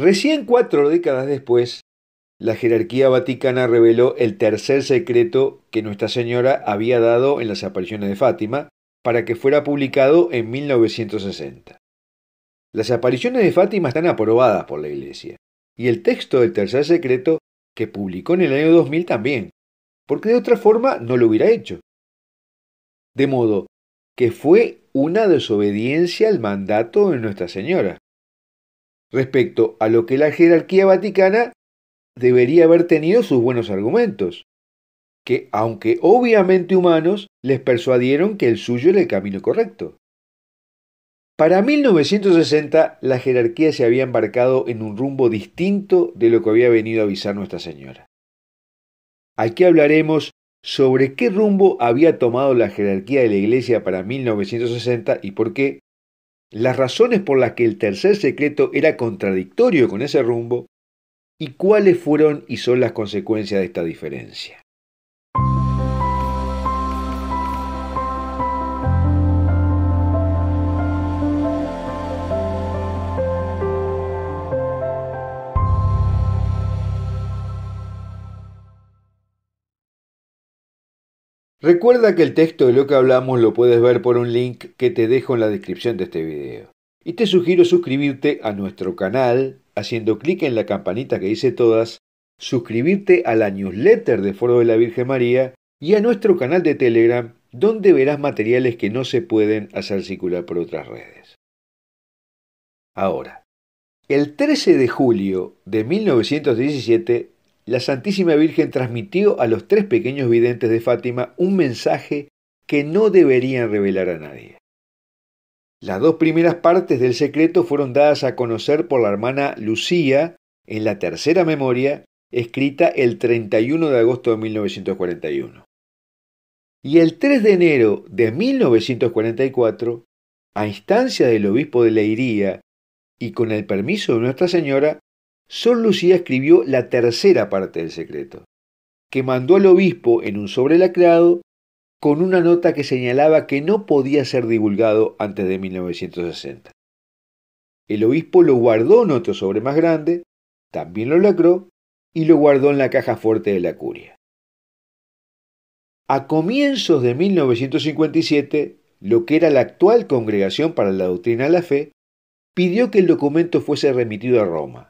Recién cuatro décadas después, la jerarquía vaticana reveló el tercer secreto que Nuestra Señora había dado en las apariciones de Fátima para que fuera publicado en 1960. Las apariciones de Fátima están aprobadas por la Iglesia y el texto del tercer secreto que publicó en el año 2000 también, porque de otra forma no lo hubiera hecho. De modo que fue una desobediencia al mandato de Nuestra Señora respecto a lo que la jerarquía vaticana debería haber tenido sus buenos argumentos, que aunque obviamente humanos, les persuadieron que el suyo era el camino correcto. Para 1960 la jerarquía se había embarcado en un rumbo distinto de lo que había venido a avisar Nuestra Señora. Aquí hablaremos sobre qué rumbo había tomado la jerarquía de la Iglesia para 1960 y por qué, las razones por las que el tercer secreto era contradictorio con ese rumbo y cuáles fueron y son las consecuencias de esta diferencia. Recuerda que el texto de lo que hablamos lo puedes ver por un link que te dejo en la descripción de este video. Y te sugiero suscribirte a nuestro canal haciendo clic en la campanita que dice todas, suscribirte a la newsletter de Foro de la Virgen María y a nuestro canal de Telegram donde verás materiales que no se pueden hacer circular por otras redes. Ahora, el 13 de julio de 1917 la Santísima Virgen transmitió a los tres pequeños videntes de Fátima un mensaje que no deberían revelar a nadie. Las dos primeras partes del secreto fueron dadas a conocer por la hermana Lucía en la tercera memoria, escrita el 31 de agosto de 1941. Y el 3 de enero de 1944, a instancia del obispo de Leiría y con el permiso de Nuestra Señora, Sor Lucía escribió la tercera parte del secreto, que mandó al obispo en un sobrelacrado con una nota que señalaba que no podía ser divulgado antes de 1960. El obispo lo guardó en otro sobre más grande, también lo lacró y lo guardó en la caja fuerte de la curia. A comienzos de 1957, lo que era la actual Congregación para la Doctrina de la Fe, pidió que el documento fuese remitido a Roma,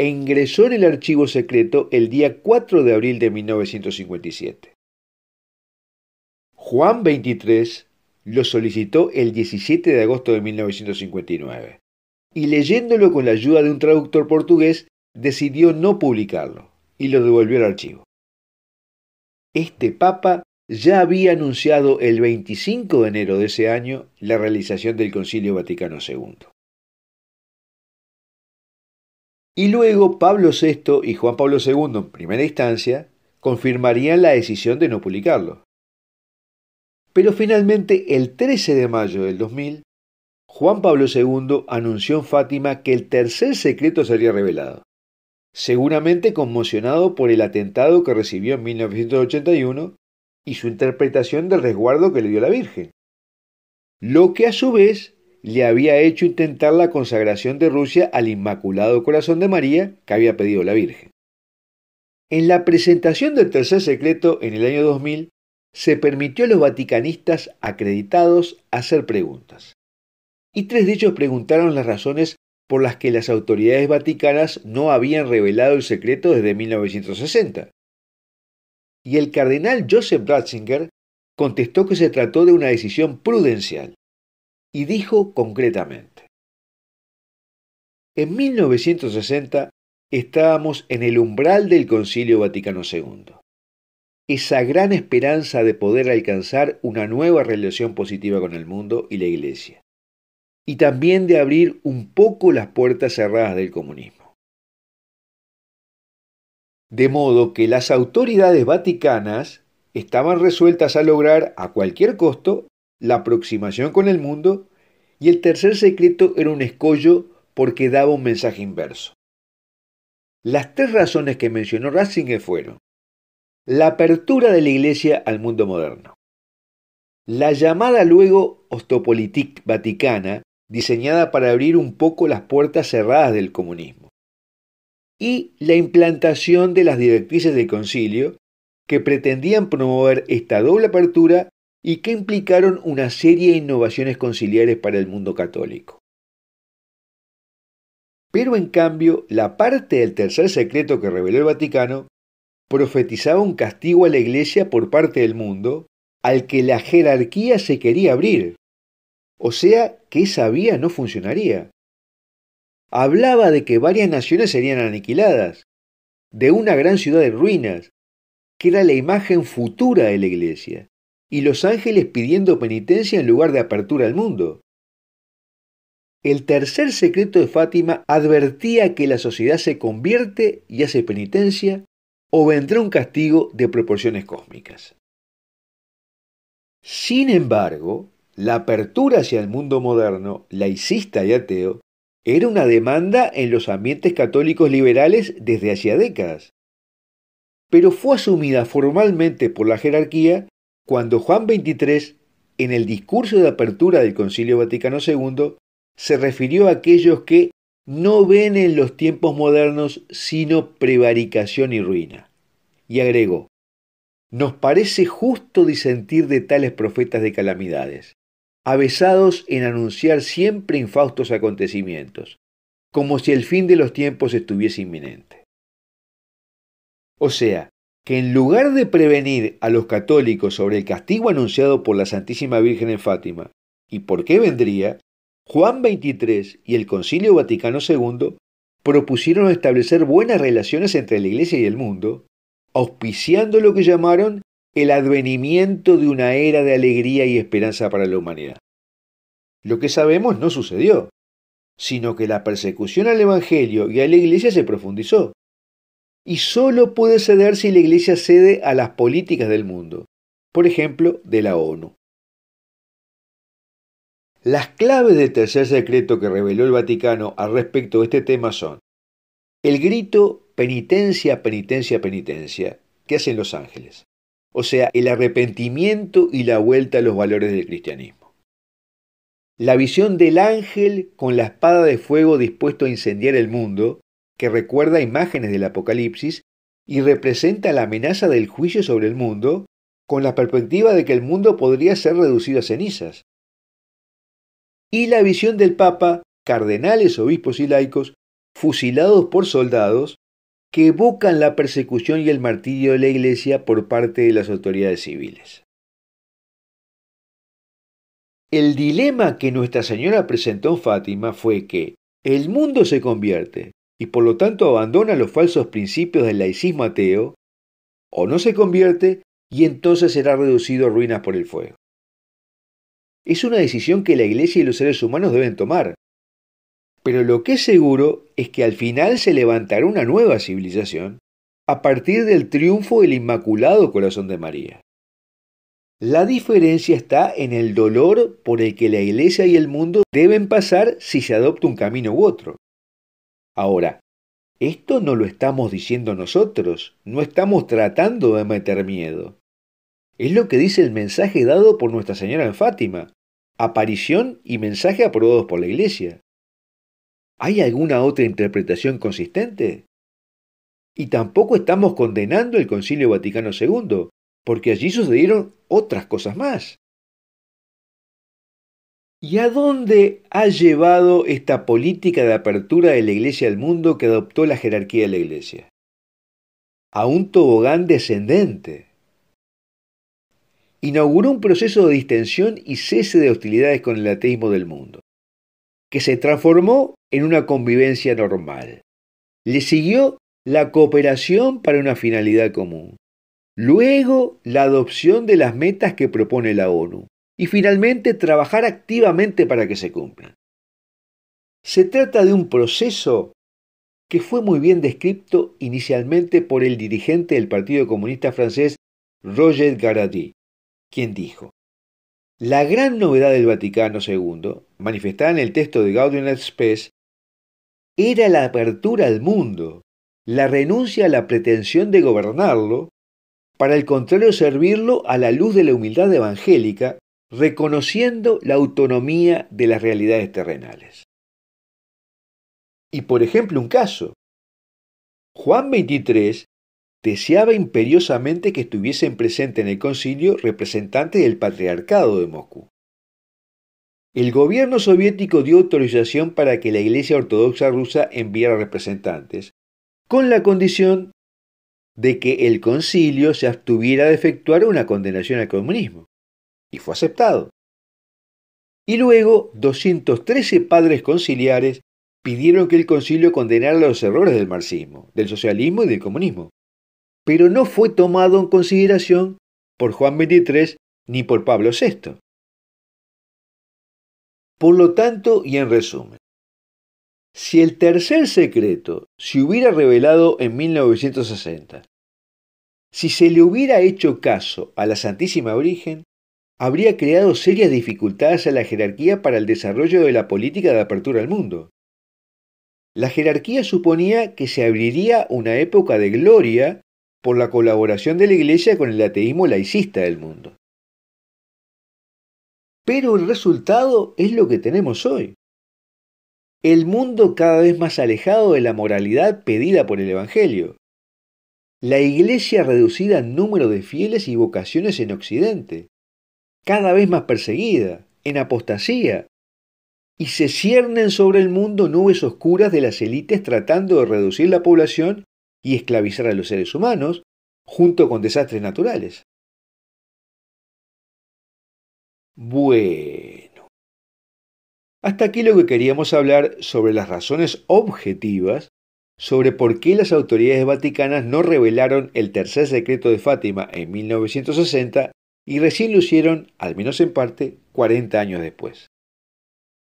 e ingresó en el archivo secreto el día 4 de abril de 1957. Juan XXIII lo solicitó el 17 de agosto de 1959 y leyéndolo con la ayuda de un traductor portugués decidió no publicarlo y lo devolvió al archivo. Este papa ya había anunciado el 25 de enero de ese año la realización del Concilio Vaticano II. Y luego Pablo VI y Juan Pablo II, en primera instancia, confirmarían la decisión de no publicarlo. Pero finalmente, el 13 de mayo del 2000, Juan Pablo II anunció en Fátima que el tercer secreto sería revelado, seguramente conmocionado por el atentado que recibió en 1981 y su interpretación del resguardo que le dio la Virgen, lo que a su vez le había hecho intentar la consagración de Rusia al Inmaculado Corazón de María que había pedido la Virgen. En la presentación del tercer secreto en el año 2000, se permitió a los vaticanistas acreditados hacer preguntas. Y tres de ellos preguntaron las razones por las que las autoridades vaticanas no habían revelado el secreto desde 1960. Y el cardenal Joseph Ratzinger contestó que se trató de una decisión prudencial y dijo concretamente, en 1960 estábamos en el umbral del Concilio Vaticano II. Esa gran esperanza de poder alcanzar una nueva relación positiva con el mundo y la Iglesia. Y también de abrir un poco las puertas cerradas del comunismo. De modo que las autoridades vaticanas estaban resueltas a lograr a cualquier costo la aproximación con el mundo y el tercer secreto era un escollo porque daba un mensaje inverso. Las tres razones que mencionó Ratzinger fueron la apertura de la Iglesia al mundo moderno, la llamada luego Ostopolitik Vaticana, diseñada para abrir un poco las puertas cerradas del comunismo, y la implantación de las directrices del concilio, que pretendían promover esta doble apertura y que implicaron una serie de innovaciones conciliares para el mundo católico. Pero en cambio, la parte del tercer secreto que reveló el Vaticano profetizaba un castigo a la Iglesia por parte del mundo al que la jerarquía se quería abrir. O sea, que esa vía no funcionaría. Hablaba de que varias naciones serían aniquiladas, de una gran ciudad en ruinas, que era la imagen futura de la Iglesia, y los ángeles pidiendo penitencia en lugar de apertura al mundo. El tercer secreto de Fátima advertía que la sociedad se convierte y hace penitencia o vendrá un castigo de proporciones cósmicas. Sin embargo, la apertura hacia el mundo moderno, laicista y ateo, era una demanda en los ambientes católicos liberales desde hacía décadas, pero fue asumida formalmente por la jerarquía cuando Juan XXIII, en el discurso de apertura del Concilio Vaticano II, se refirió a aquellos que no ven en los tiempos modernos sino prevaricación y ruina. Y agregó, nos parece justo disentir de tales profetas de calamidades, avesados en anunciar siempre infaustos acontecimientos, como si el fin de los tiempos estuviese inminente. O sea, que en lugar de prevenir a los católicos sobre el castigo anunciado por la Santísima Virgen en Fátima y por qué vendría, Juan XXIII y el Concilio Vaticano II propusieron establecer buenas relaciones entre la Iglesia y el mundo, auspiciando lo que llamaron el advenimiento de una era de alegría y esperanza para la humanidad. Lo que sabemos no sucedió, sino que la persecución al Evangelio y a la Iglesia se profundizó, y solo puede ceder si la Iglesia cede a las políticas del mundo, por ejemplo, de la ONU. Las claves del tercer secreto que reveló el Vaticano al respecto de este tema son el grito penitencia, penitencia, penitencia que hacen los ángeles, o sea, el arrepentimiento y la vuelta a los valores del cristianismo. La visión del ángel con la espada de fuego dispuesto a incendiar el mundo que recuerda imágenes del Apocalipsis y representa la amenaza del juicio sobre el mundo, con la perspectiva de que el mundo podría ser reducido a cenizas. Y la visión del Papa, cardenales, obispos y laicos, fusilados por soldados, que evocan la persecución y el martirio de la Iglesia por parte de las autoridades civiles. El dilema que Nuestra Señora presentó en Fátima fue que el mundo se convierte, y por lo tanto abandona los falsos principios del laicismo ateo, o no se convierte y entonces será reducido a ruinas por el fuego. Es una decisión que la Iglesia y los seres humanos deben tomar, pero lo que es seguro es que al final se levantará una nueva civilización a partir del triunfo del Inmaculado Corazón de María. La diferencia está en el dolor por el que la Iglesia y el mundo deben pasar si se adopta un camino u otro. Ahora, esto no lo estamos diciendo nosotros, no estamos tratando de meter miedo. Es lo que dice el mensaje dado por Nuestra Señora en Fátima, aparición y mensaje aprobados por la Iglesia. ¿Hay alguna otra interpretación consistente? Y tampoco estamos condenando el Concilio Vaticano II, porque allí sucedieron otras cosas más. ¿Y a dónde ha llevado esta política de apertura de la Iglesia al mundo que adoptó la jerarquía de la Iglesia? A un tobogán descendente. Inauguró un proceso de distensión y cese de hostilidades con el ateísmo del mundo, que se transformó en una convivencia normal. Le siguió la cooperación para una finalidad común. Luego, la adopción de las metas que propone la ONU, y finalmente trabajar activamente para que se cumplan. Se trata de un proceso que fue muy bien descrito inicialmente por el dirigente del Partido Comunista francés, Roger Garadí, quien dijo, La gran novedad del Vaticano II, manifestada en el texto de Gaudium et Spes, era la apertura al mundo, la renuncia a la pretensión de gobernarlo, para el contrario servirlo a la luz de la humildad evangélica reconociendo la autonomía de las realidades terrenales. Y por ejemplo, un caso. Juan XXIII deseaba imperiosamente que estuviesen presentes en el concilio representantes del patriarcado de Moscú. El gobierno soviético dio autorización para que la Iglesia Ortodoxa rusa enviara representantes, con la condición de que el concilio se abstuviera de efectuar una condenación al comunismo y fue aceptado. Y luego 213 padres conciliares pidieron que el concilio condenara los errores del marxismo, del socialismo y del comunismo, pero no fue tomado en consideración por Juan XXIII ni por Pablo VI. Por lo tanto, y en resumen, si el tercer secreto se hubiera revelado en 1960, si se le hubiera hecho caso a la Santísima Virgen, habría creado serias dificultades a la jerarquía para el desarrollo de la política de apertura al mundo. La jerarquía suponía que se abriría una época de gloria por la colaboración de la Iglesia con el ateísmo laicista del mundo. Pero el resultado es lo que tenemos hoy. El mundo cada vez más alejado de la moralidad pedida por el Evangelio. La Iglesia reducida en número de fieles y vocaciones en Occidente cada vez más perseguida, en apostasía, y se ciernen sobre el mundo nubes oscuras de las élites tratando de reducir la población y esclavizar a los seres humanos, junto con desastres naturales. Bueno. Hasta aquí lo que queríamos hablar sobre las razones objetivas sobre por qué las autoridades vaticanas no revelaron el tercer secreto de Fátima en 1960 y recién lo hicieron, al menos en parte, 40 años después.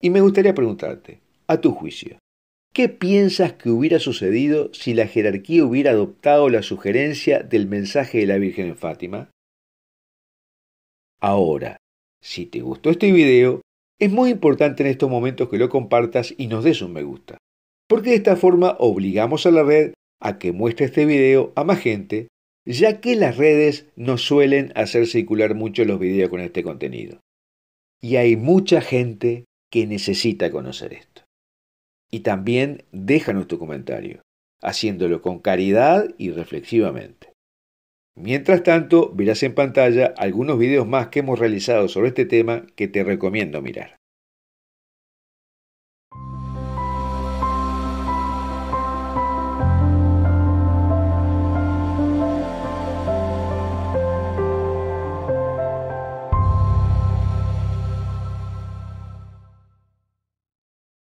Y me gustaría preguntarte, a tu juicio, ¿qué piensas que hubiera sucedido si la jerarquía hubiera adoptado la sugerencia del mensaje de la Virgen en Fátima? Ahora, si te gustó este video, es muy importante en estos momentos que lo compartas y nos des un me gusta, porque de esta forma obligamos a la red a que muestre este video a más gente ya que las redes no suelen hacer circular mucho los videos con este contenido. Y hay mucha gente que necesita conocer esto. Y también déjanos tu comentario, haciéndolo con caridad y reflexivamente. Mientras tanto, verás en pantalla algunos videos más que hemos realizado sobre este tema que te recomiendo mirar.